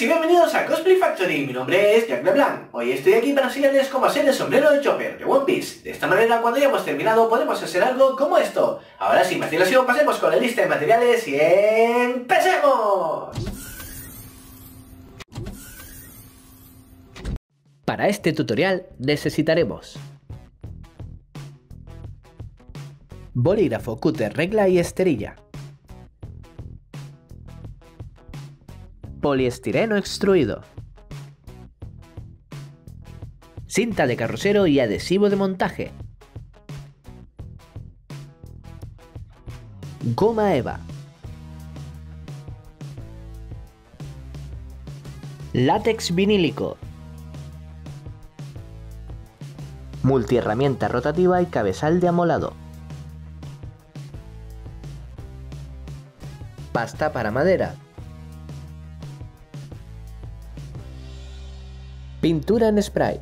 y bienvenidos a Cosplay Factory, mi nombre es Jack LeBlanc. Hoy estoy aquí para enseñarles cómo hacer el sombrero de Chopper de One Piece. De esta manera, cuando hayamos terminado, podemos hacer algo como esto. Ahora sin más dilación, pasemos con la lista de materiales y ¡empecemos! Para este tutorial necesitaremos Bolígrafo, cúter, regla y esterilla poliestireno extruido. Cinta de carrocero y adhesivo de montaje. Goma EVA. Látex vinílico. Multiherramienta rotativa y cabezal de amolado. Pasta para madera. Pintura en spray.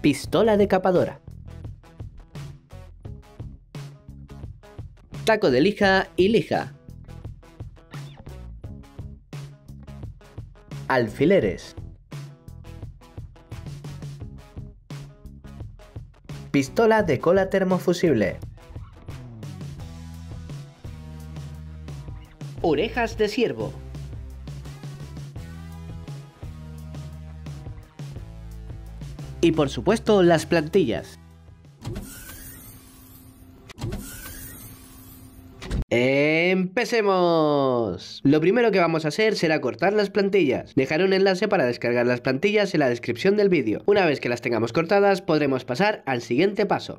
Pistola decapadora. Taco de lija y lija. Alfileres. Pistola de cola termofusible. Orejas de ciervo. Y por supuesto las plantillas. ¡Empecemos! Lo primero que vamos a hacer será cortar las plantillas. Dejaré un enlace para descargar las plantillas en la descripción del vídeo. Una vez que las tengamos cortadas, podremos pasar al siguiente paso.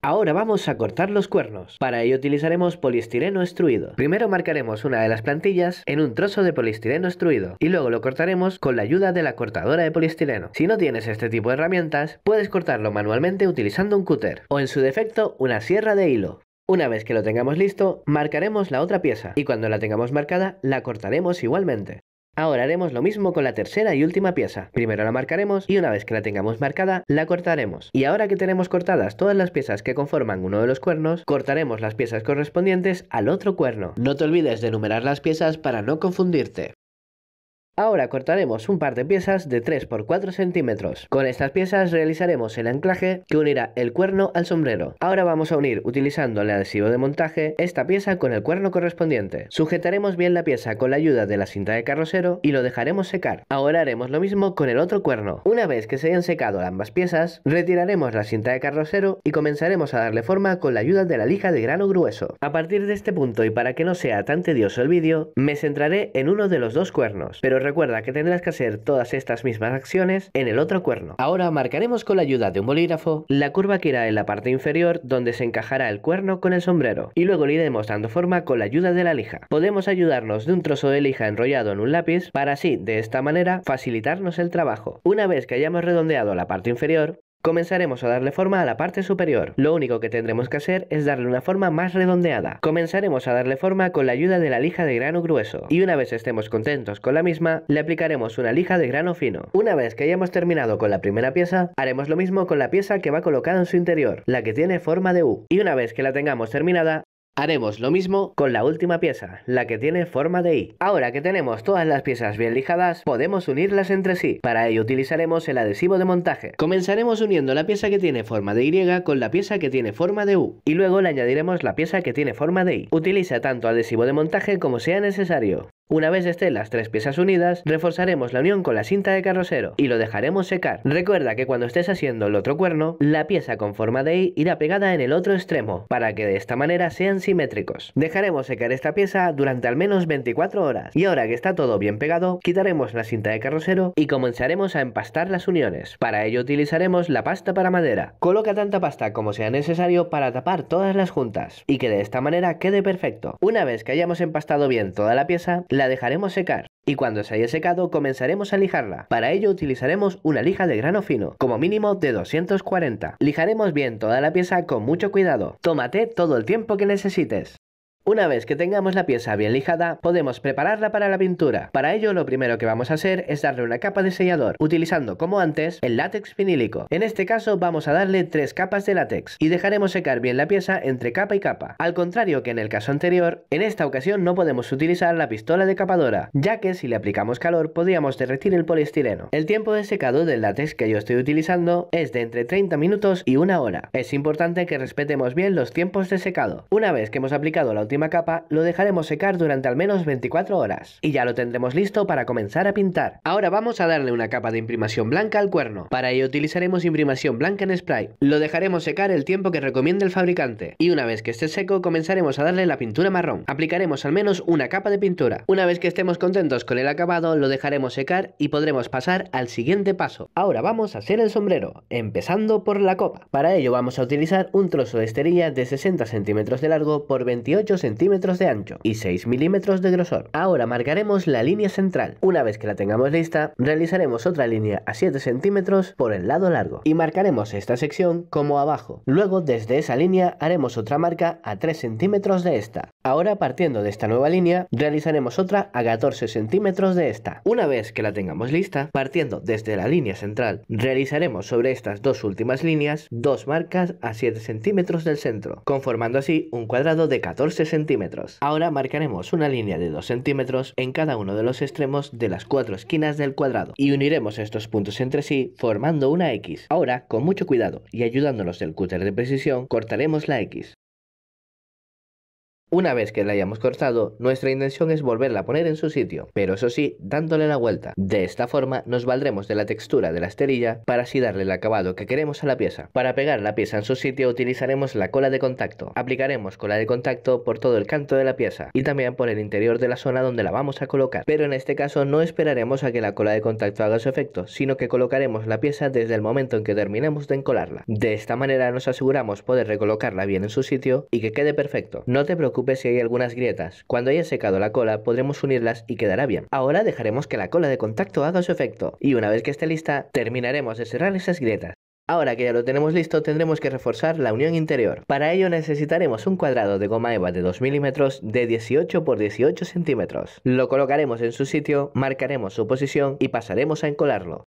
Ahora vamos a cortar los cuernos. Para ello utilizaremos poliestireno extruido. Primero marcaremos una de las plantillas en un trozo de poliestireno extruido y luego lo cortaremos con la ayuda de la cortadora de poliestireno. Si no tienes este tipo de herramientas, puedes cortarlo manualmente utilizando un cúter o en su defecto una sierra de hilo. Una vez que lo tengamos listo, marcaremos la otra pieza y cuando la tengamos marcada la cortaremos igualmente. Ahora haremos lo mismo con la tercera y última pieza. Primero la marcaremos y una vez que la tengamos marcada, la cortaremos. Y ahora que tenemos cortadas todas las piezas que conforman uno de los cuernos, cortaremos las piezas correspondientes al otro cuerno. No te olvides de numerar las piezas para no confundirte. Ahora cortaremos un par de piezas de 3 por 4 centímetros. Con estas piezas realizaremos el anclaje que unirá el cuerno al sombrero. Ahora vamos a unir utilizando el adhesivo de montaje esta pieza con el cuerno correspondiente. Sujetaremos bien la pieza con la ayuda de la cinta de carrocero y lo dejaremos secar. Ahora haremos lo mismo con el otro cuerno. Una vez que se hayan secado ambas piezas, retiraremos la cinta de carrocero y comenzaremos a darle forma con la ayuda de la lija de grano grueso. A partir de este punto y para que no sea tan tedioso el vídeo, me centraré en uno de los dos cuernos, pero recuerda que tendrás que hacer todas estas mismas acciones en el otro cuerno. Ahora marcaremos con la ayuda de un bolígrafo la curva que irá en la parte inferior donde se encajará el cuerno con el sombrero y luego le iremos dando forma con la ayuda de la lija. Podemos ayudarnos de un trozo de lija enrollado en un lápiz para así de esta manera facilitarnos el trabajo. Una vez que hayamos redondeado la parte inferior Comenzaremos a darle forma a la parte superior. Lo único que tendremos que hacer es darle una forma más redondeada. Comenzaremos a darle forma con la ayuda de la lija de grano grueso. Y una vez estemos contentos con la misma, le aplicaremos una lija de grano fino. Una vez que hayamos terminado con la primera pieza, haremos lo mismo con la pieza que va colocada en su interior, la que tiene forma de U. Y una vez que la tengamos terminada, Haremos lo mismo con la última pieza, la que tiene forma de I. Ahora que tenemos todas las piezas bien lijadas, podemos unirlas entre sí. Para ello utilizaremos el adhesivo de montaje. Comenzaremos uniendo la pieza que tiene forma de Y con la pieza que tiene forma de U. Y luego le añadiremos la pieza que tiene forma de I. Utiliza tanto adhesivo de montaje como sea necesario. Una vez estén las tres piezas unidas, reforzaremos la unión con la cinta de carrocero y lo dejaremos secar. Recuerda que cuando estés haciendo el otro cuerno, la pieza con forma de I irá pegada en el otro extremo, para que de esta manera sean Dejaremos secar esta pieza durante al menos 24 horas y ahora que está todo bien pegado, quitaremos la cinta de carrocero y comenzaremos a empastar las uniones. Para ello utilizaremos la pasta para madera. Coloca tanta pasta como sea necesario para tapar todas las juntas y que de esta manera quede perfecto. Una vez que hayamos empastado bien toda la pieza, la dejaremos secar y cuando se haya secado comenzaremos a lijarla. Para ello utilizaremos una lija de grano fino, como mínimo de 240. Lijaremos bien toda la pieza con mucho cuidado. Tómate todo el tiempo que necesites necesites. Una vez que tengamos la pieza bien lijada, podemos prepararla para la pintura. Para ello lo primero que vamos a hacer es darle una capa de sellador, utilizando como antes el látex vinílico. En este caso vamos a darle tres capas de látex y dejaremos secar bien la pieza entre capa y capa. Al contrario que en el caso anterior, en esta ocasión no podemos utilizar la pistola de capadora, ya que si le aplicamos calor podríamos derretir el poliestireno. El tiempo de secado del látex que yo estoy utilizando es de entre 30 minutos y una hora. Es importante que respetemos bien los tiempos de secado. Una vez que hemos aplicado la última capa, lo dejaremos secar durante al menos 24 horas y ya lo tendremos listo para comenzar a pintar. Ahora vamos a darle una capa de imprimación blanca al cuerno. Para ello utilizaremos imprimación blanca en spray. Lo dejaremos secar el tiempo que recomiende el fabricante y una vez que esté seco comenzaremos a darle la pintura marrón. Aplicaremos al menos una capa de pintura. Una vez que estemos contentos con el acabado lo dejaremos secar y podremos pasar al siguiente paso. Ahora vamos a hacer el sombrero, empezando por la copa. Para ello vamos a utilizar un trozo de esterilla de 60 centímetros de largo por 28 centímetros de ancho y 6 milímetros de grosor. Ahora marcaremos la línea central. Una vez que la tengamos lista, realizaremos otra línea a 7 centímetros por el lado largo y marcaremos esta sección como abajo. Luego desde esa línea haremos otra marca a 3 centímetros de esta. Ahora partiendo de esta nueva línea, realizaremos otra a 14 centímetros de esta. Una vez que la tengamos lista, partiendo desde la línea central, realizaremos sobre estas dos últimas líneas dos marcas a 7 centímetros del centro, conformando así un cuadrado de 14 centímetros. Ahora marcaremos una línea de 2 centímetros en cada uno de los extremos de las cuatro esquinas del cuadrado y uniremos estos puntos entre sí formando una X. Ahora, con mucho cuidado y ayudándonos del cúter de precisión, cortaremos la X. Una vez que la hayamos cortado, nuestra intención es volverla a poner en su sitio, pero eso sí, dándole la vuelta. De esta forma nos valdremos de la textura de la esterilla para así darle el acabado que queremos a la pieza. Para pegar la pieza en su sitio utilizaremos la cola de contacto. Aplicaremos cola de contacto por todo el canto de la pieza y también por el interior de la zona donde la vamos a colocar. Pero en este caso no esperaremos a que la cola de contacto haga su efecto, sino que colocaremos la pieza desde el momento en que terminemos de encolarla. De esta manera nos aseguramos poder recolocarla bien en su sitio y que quede perfecto. No te si hay algunas grietas. Cuando haya secado la cola podremos unirlas y quedará bien. Ahora dejaremos que la cola de contacto haga su efecto y una vez que esté lista terminaremos de cerrar esas grietas. Ahora que ya lo tenemos listo, tendremos que reforzar la unión interior. Para ello necesitaremos un cuadrado de goma eva de 2 milímetros de 18 por 18 centímetros. Lo colocaremos en su sitio, marcaremos su posición y pasaremos a encolarlo.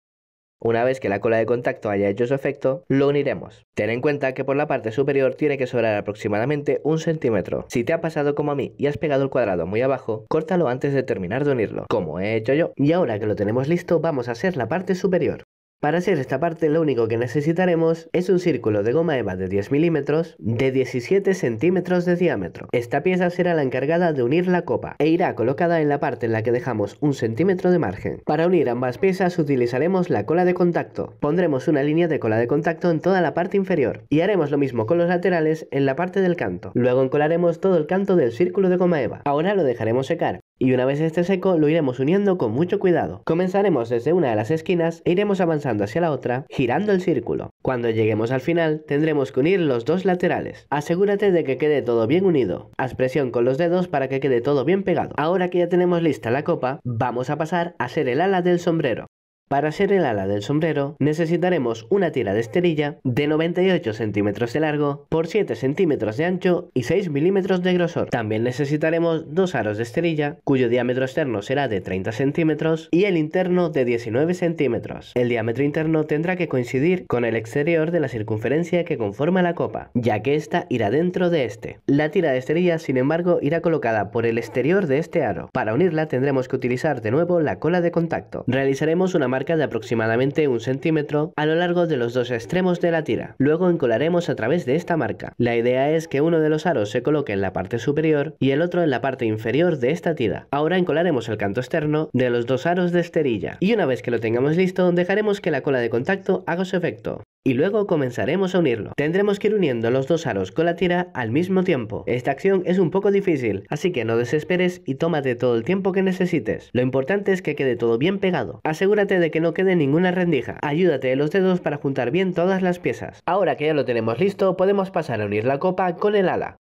Una vez que la cola de contacto haya hecho su efecto, lo uniremos. Ten en cuenta que por la parte superior tiene que sobrar aproximadamente un centímetro. Si te ha pasado como a mí y has pegado el cuadrado muy abajo, córtalo antes de terminar de unirlo, como he hecho yo. Y ahora que lo tenemos listo, vamos a hacer la parte superior. Para hacer esta parte lo único que necesitaremos es un círculo de goma eva de 10 milímetros de 17 centímetros de diámetro. Esta pieza será la encargada de unir la copa e irá colocada en la parte en la que dejamos un centímetro de margen. Para unir ambas piezas utilizaremos la cola de contacto. Pondremos una línea de cola de contacto en toda la parte inferior y haremos lo mismo con los laterales en la parte del canto. Luego encolaremos todo el canto del círculo de goma eva. Ahora lo dejaremos secar. Y una vez esté seco lo iremos uniendo con mucho cuidado. Comenzaremos desde una de las esquinas e iremos avanzando hacia la otra, girando el círculo. Cuando lleguemos al final tendremos que unir los dos laterales. Asegúrate de que quede todo bien unido. Haz presión con los dedos para que quede todo bien pegado. Ahora que ya tenemos lista la copa, vamos a pasar a hacer el ala del sombrero. Para hacer el ala del sombrero necesitaremos una tira de esterilla de 98 centímetros de largo por 7 centímetros de ancho y 6 milímetros de grosor. También necesitaremos dos aros de esterilla cuyo diámetro externo será de 30 centímetros y el interno de 19 centímetros. El diámetro interno tendrá que coincidir con el exterior de la circunferencia que conforma la copa, ya que ésta irá dentro de este. La tira de esterilla sin embargo irá colocada por el exterior de este aro. Para unirla tendremos que utilizar de nuevo la cola de contacto. Realizaremos una marca de aproximadamente un centímetro a lo largo de los dos extremos de la tira. Luego encolaremos a través de esta marca. La idea es que uno de los aros se coloque en la parte superior y el otro en la parte inferior de esta tira. Ahora encolaremos el canto externo de los dos aros de esterilla. Y una vez que lo tengamos listo, dejaremos que la cola de contacto haga su efecto y luego comenzaremos a unirlo. Tendremos que ir uniendo los dos aros con la tira al mismo tiempo. Esta acción es un poco difícil, así que no desesperes y tómate todo el tiempo que necesites. Lo importante es que quede todo bien pegado. Asegúrate de que no quede ninguna rendija. Ayúdate de los dedos para juntar bien todas las piezas. Ahora que ya lo tenemos listo, podemos pasar a unir la copa con el ala.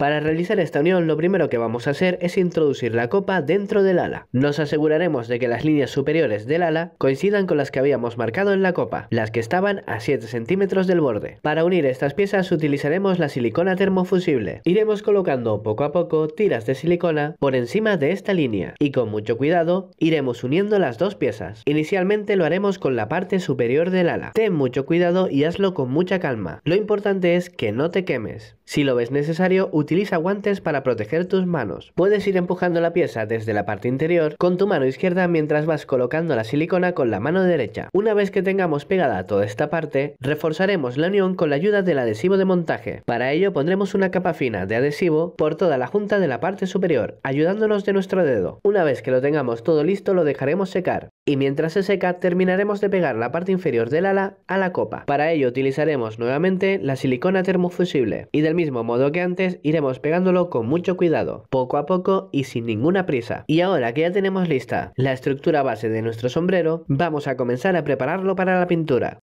Para realizar esta unión lo primero que vamos a hacer es introducir la copa dentro del ala. Nos aseguraremos de que las líneas superiores del ala coincidan con las que habíamos marcado en la copa, las que estaban a 7 centímetros del borde. Para unir estas piezas utilizaremos la silicona termofusible. Iremos colocando poco a poco tiras de silicona por encima de esta línea y con mucho cuidado iremos uniendo las dos piezas. Inicialmente lo haremos con la parte superior del ala. Ten mucho cuidado y hazlo con mucha calma. Lo importante es que no te quemes. Si lo ves necesario, Utiliza guantes para proteger tus manos. Puedes ir empujando la pieza desde la parte interior con tu mano izquierda mientras vas colocando la silicona con la mano derecha. Una vez que tengamos pegada toda esta parte, reforzaremos la unión con la ayuda del adhesivo de montaje. Para ello pondremos una capa fina de adhesivo por toda la junta de la parte superior, ayudándonos de nuestro dedo. Una vez que lo tengamos todo listo lo dejaremos secar y mientras se seca terminaremos de pegar la parte inferior del ala a la copa. Para ello utilizaremos nuevamente la silicona termofusible y del mismo modo que antes iremos pegándolo con mucho cuidado, poco a poco y sin ninguna prisa. Y ahora que ya tenemos lista la estructura base de nuestro sombrero, vamos a comenzar a prepararlo para la pintura.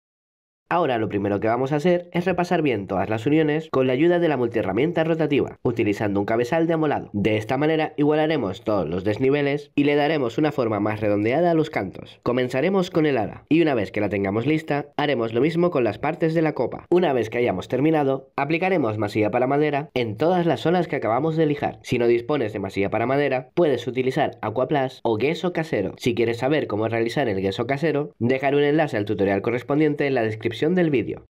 Ahora lo primero que vamos a hacer es repasar bien todas las uniones con la ayuda de la multiherramienta rotativa, utilizando un cabezal de amolado. De esta manera igualaremos todos los desniveles y le daremos una forma más redondeada a los cantos. Comenzaremos con el ala, y una vez que la tengamos lista, haremos lo mismo con las partes de la copa. Una vez que hayamos terminado, aplicaremos masilla para madera en todas las zonas que acabamos de lijar. Si no dispones de masilla para madera, puedes utilizar Aquaplast o gueso casero. Si quieres saber cómo realizar el gueso casero, dejaré un enlace al tutorial correspondiente en la descripción del vídeo.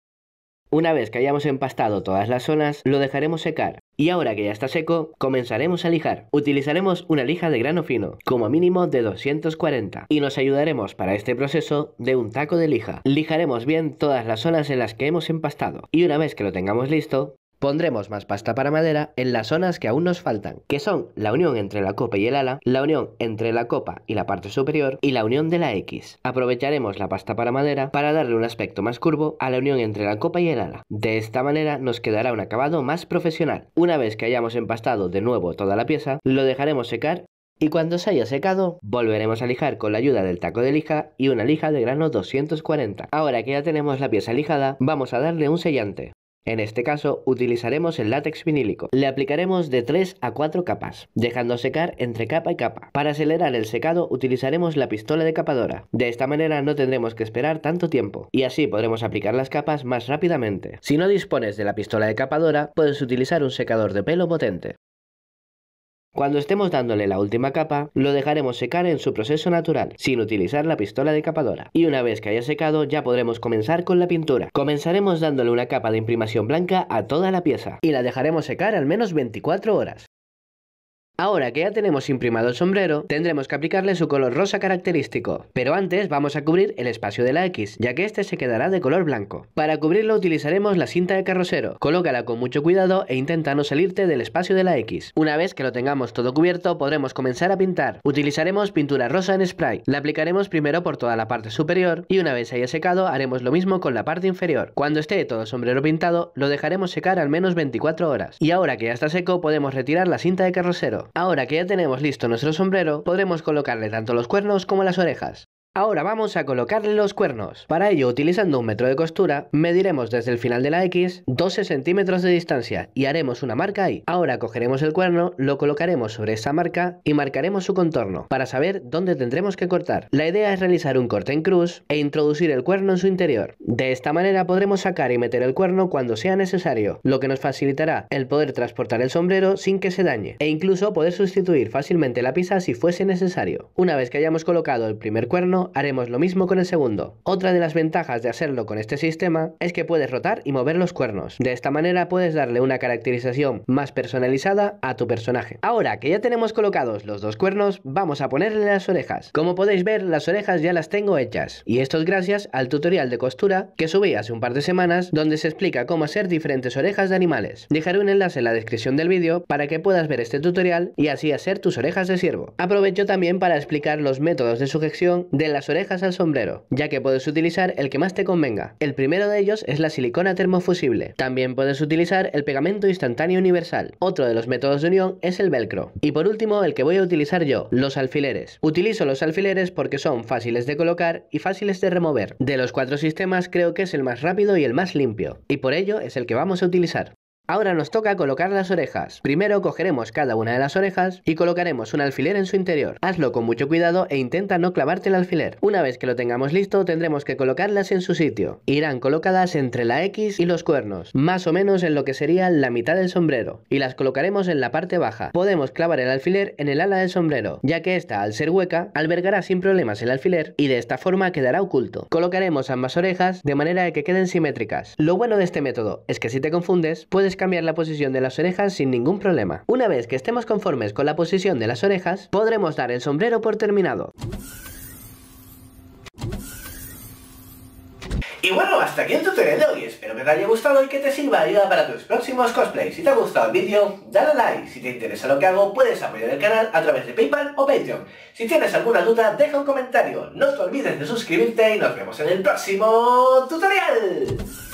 Una vez que hayamos empastado todas las zonas, lo dejaremos secar. Y ahora que ya está seco, comenzaremos a lijar. Utilizaremos una lija de grano fino, como mínimo de 240, y nos ayudaremos para este proceso de un taco de lija. Lijaremos bien todas las zonas en las que hemos empastado, y una vez que lo tengamos listo, Pondremos más pasta para madera en las zonas que aún nos faltan, que son la unión entre la copa y el ala, la unión entre la copa y la parte superior y la unión de la X. Aprovecharemos la pasta para madera para darle un aspecto más curvo a la unión entre la copa y el ala. De esta manera nos quedará un acabado más profesional. Una vez que hayamos empastado de nuevo toda la pieza, lo dejaremos secar y cuando se haya secado, volveremos a lijar con la ayuda del taco de lija y una lija de grano 240. Ahora que ya tenemos la pieza lijada, vamos a darle un sellante. En este caso utilizaremos el látex vinílico. Le aplicaremos de 3 a 4 capas, dejando secar entre capa y capa. Para acelerar el secado utilizaremos la pistola de capadora. De esta manera no tendremos que esperar tanto tiempo y así podremos aplicar las capas más rápidamente. Si no dispones de la pistola de capadora, puedes utilizar un secador de pelo potente. Cuando estemos dándole la última capa, lo dejaremos secar en su proceso natural, sin utilizar la pistola decapadora. Y una vez que haya secado, ya podremos comenzar con la pintura. Comenzaremos dándole una capa de imprimación blanca a toda la pieza, y la dejaremos secar al menos 24 horas. Ahora que ya tenemos imprimado el sombrero, tendremos que aplicarle su color rosa característico, pero antes vamos a cubrir el espacio de la X, ya que este se quedará de color blanco. Para cubrirlo utilizaremos la cinta de carrocero, colócala con mucho cuidado e intenta no salirte del espacio de la X. Una vez que lo tengamos todo cubierto podremos comenzar a pintar. Utilizaremos pintura rosa en spray, la aplicaremos primero por toda la parte superior y una vez haya secado haremos lo mismo con la parte inferior. Cuando esté todo sombrero pintado lo dejaremos secar al menos 24 horas. Y ahora que ya está seco podemos retirar la cinta de carrocero. Ahora que ya tenemos listo nuestro sombrero, podremos colocarle tanto los cuernos como las orejas. Ahora vamos a colocarle los cuernos. Para ello, utilizando un metro de costura, mediremos desde el final de la X 12 centímetros de distancia y haremos una marca ahí. Ahora cogeremos el cuerno, lo colocaremos sobre esa marca y marcaremos su contorno para saber dónde tendremos que cortar. La idea es realizar un corte en cruz e introducir el cuerno en su interior. De esta manera podremos sacar y meter el cuerno cuando sea necesario, lo que nos facilitará el poder transportar el sombrero sin que se dañe e incluso poder sustituir fácilmente la pizza si fuese necesario. Una vez que hayamos colocado el primer cuerno, haremos lo mismo con el segundo. Otra de las ventajas de hacerlo con este sistema es que puedes rotar y mover los cuernos. De esta manera puedes darle una caracterización más personalizada a tu personaje. Ahora que ya tenemos colocados los dos cuernos, vamos a ponerle las orejas. Como podéis ver, las orejas ya las tengo hechas. Y esto es gracias al tutorial de costura que subí hace un par de semanas donde se explica cómo hacer diferentes orejas de animales. Dejaré un enlace en la descripción del vídeo para que puedas ver este tutorial y así hacer tus orejas de ciervo. Aprovecho también para explicar los métodos de sujeción de las orejas al sombrero, ya que puedes utilizar el que más te convenga. El primero de ellos es la silicona termofusible. También puedes utilizar el pegamento instantáneo universal. Otro de los métodos de unión es el velcro. Y por último, el que voy a utilizar yo, los alfileres. Utilizo los alfileres porque son fáciles de colocar y fáciles de remover. De los cuatro sistemas creo que es el más rápido y el más limpio, y por ello es el que vamos a utilizar. Ahora nos toca colocar las orejas. Primero cogeremos cada una de las orejas y colocaremos un alfiler en su interior. Hazlo con mucho cuidado e intenta no clavarte el alfiler. Una vez que lo tengamos listo tendremos que colocarlas en su sitio. Irán colocadas entre la X y los cuernos, más o menos en lo que sería la mitad del sombrero, y las colocaremos en la parte baja. Podemos clavar el alfiler en el ala del sombrero, ya que esta al ser hueca albergará sin problemas el alfiler y de esta forma quedará oculto. Colocaremos ambas orejas de manera que queden simétricas. Lo bueno de este método es que si te confundes puedes cambiar la posición de las orejas sin ningún problema. Una vez que estemos conformes con la posición de las orejas, podremos dar el sombrero por terminado. Y bueno, hasta aquí el tutorial de hoy, espero que te haya gustado y que te sirva de ayuda para tus próximos cosplays. Si te ha gustado el vídeo, dale a like, si te interesa lo que hago, puedes apoyar el canal a través de Paypal o Patreon. Si tienes alguna duda, deja un comentario, no te olvides de suscribirte y nos vemos en el próximo tutorial.